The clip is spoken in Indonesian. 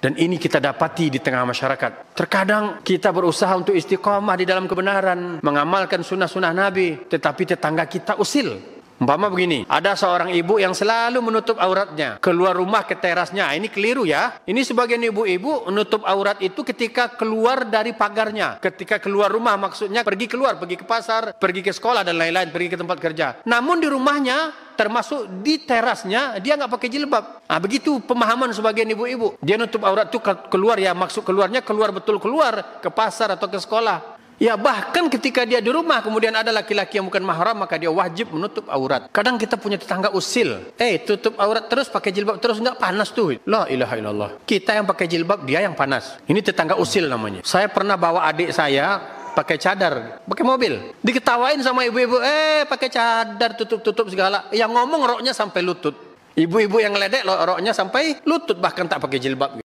Dan ini kita dapati di tengah masyarakat. Terkadang kita berusaha untuk istiqomah di dalam kebenaran, mengamalkan sunnah-sunnah Nabi, tetapi tetangga kita usil. Umpama begini, ada seorang ibu yang selalu menutup auratnya, keluar rumah ke terasnya. Ah, ini keliru ya. Ini sebagian ibu-ibu menutup aurat itu ketika keluar dari pagarnya. Ketika keluar rumah maksudnya pergi keluar, pergi ke pasar, pergi ke sekolah dan lain-lain, pergi ke tempat kerja. Namun di rumahnya termasuk di terasnya dia nggak pakai jilbab. Ah begitu pemahaman sebagian ibu-ibu. Dia nutup aurat itu keluar ya maksud keluarnya keluar betul keluar ke pasar atau ke sekolah. Ya bahkan ketika dia di rumah kemudian ada laki-laki yang bukan mahram maka dia wajib menutup aurat. Kadang kita punya tetangga usil. Eh tutup aurat terus pakai jilbab terus nggak panas tuh. La ilaha illallah. Kita yang pakai jilbab dia yang panas. Ini tetangga usil namanya. Saya pernah bawa adik saya pakai cadar, pakai mobil. Diketawain sama ibu-ibu, eh pakai cadar tutup-tutup segala. Yang ngomong roknya sampai lutut. Ibu-ibu yang ledek roknya sampai lutut bahkan tak pakai jilbab.